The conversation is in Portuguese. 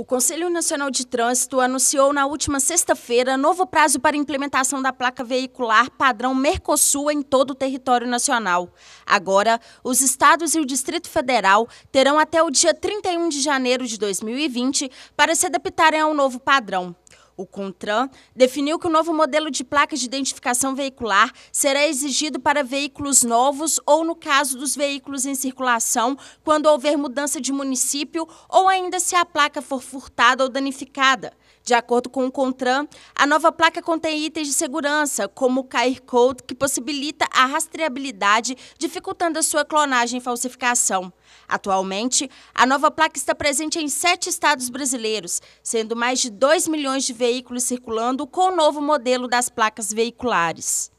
O Conselho Nacional de Trânsito anunciou na última sexta-feira novo prazo para implementação da placa veicular padrão Mercosul em todo o território nacional. Agora, os estados e o Distrito Federal terão até o dia 31 de janeiro de 2020 para se adaptarem ao novo padrão. O CONTRAN definiu que o novo modelo de placa de identificação veicular será exigido para veículos novos ou, no caso dos veículos em circulação, quando houver mudança de município ou ainda se a placa for furtada ou danificada. De acordo com o CONTRAN, a nova placa contém itens de segurança, como o CAIR Code, que possibilita a rastreabilidade, dificultando a sua clonagem e falsificação. Atualmente, a nova placa está presente em sete estados brasileiros, sendo mais de 2 milhões de veículos veículos circulando com o novo modelo das placas veiculares.